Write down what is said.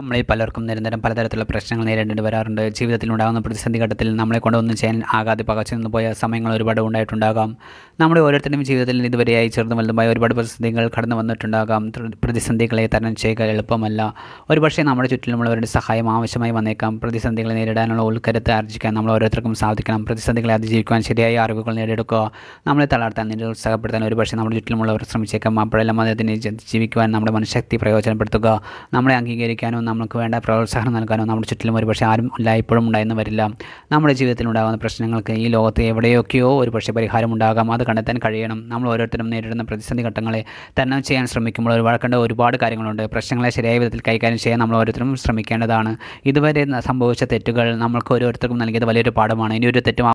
നമ്മളിൽ പലർക്കും നിരന്തരം പലതരത്തിലുള്ള പ്രശ്നങ്ങൾ നേരിടേണ്ടി വരാറുണ്ട് ജീവിതത്തിൽ ഉണ്ടാകുന്ന പ്രതിസന്ധി ഘട്ടത്തിൽ നമ്മളെ കൊണ്ട് ചെയ്യാൻ ആകാതെ പകച്ചു നിന്ന് പോയ സമയങ്ങൾ ഒരുപാട് ഉണ്ടായിട്ടുണ്ടാകാം നമ്മുടെ ഓരോരുത്തരുടെയും ജീവിതത്തിൽ ഇതുവരെയായി ചെറുതും വലുതുമായ ഒരുപാട് പ്രതിസന്ധികൾ കടന്നു വന്നിട്ടുണ്ടാകാം പ്രതിസന്ധികളെ തരണം ചെയ്യുക എളുപ്പമല്ല ഒരുപക്ഷെ നമ്മുടെ ചുറ്റിലുമുള്ളവരുടെ സഹായം ആവശ്യമായി വന്നേക്കാം പ്രതിസന്ധികളെ നേരിടാനുള്ള ഉൾക്കരുത്ത് ആർജിക്കാൻ നമ്മൾ ഓരോരുത്തർക്കും സാധിക്കണം പ്രതിസന്ധികളെ അതിജീവിക്കുവാൻ ശരിയായ അറിവുകൾ നേടിയെടുക്കുക നമ്മളെ തളർത്താൻ നിരുത്സാഹപ്പെടുത്താൻ ഒരുപക്ഷെ നമ്മുടെ ചുറ്റിലുമുള്ളവർ ശ്രമിച്ചേക്കാം അപ്പോഴെല്ലാം അതിനെ ജീവിക്കുവാൻ നമ്മുടെ മനഃശക്തി പ്രയോജനപ്പെടുത്തുക നമ്മളെ അംഗീകരിക്കാനും നമുക്ക് വേണ്ട പ്രോത്സാഹനം നൽകാനോ നമ്മുടെ ചുറ്റിലും ഒരു പക്ഷേ ആരും എല്ലായ്പ്പോഴും ഉണ്ടായെന്ന് വരില്ല നമ്മുടെ ജീവിതത്തിൽ ഉണ്ടാകുന്ന പ്രശ്നങ്ങൾക്ക് ഈ ലോകത്ത് എവിടെയൊക്കെയോ ഒരു പക്ഷേ പരിഹാരം ഉണ്ടാകാം അത് കണ്ടെത്താൻ കഴിയണം നമ്മൾ ഓരോരുത്തരും നേരിടുന്ന പ്രതിസന്ധി ഘട്ടങ്ങളെ തരണം ചെയ്യാൻ ശ്രമിക്കുമ്പോൾ ഒഴിവാക്കേണ്ട ഒരുപാട് കാര്യങ്ങളുണ്ട് പ്രശ്നങ്ങളെ ശരിയായ വിധത്തിൽ കൈകാര്യം ചെയ്യാൻ നമ്മൾ ഓരോരുത്തരും ശ്രമിക്കേണ്ടതാണ് ഇതുവരെ സംഭവിച്ച തെറ്റുകൾ നമ്മൾക്ക് ഓരോരുത്തർക്കും നൽകിയത് വലിയൊരു പാഠമാണ് ഇനി ഒരു തെറ്റും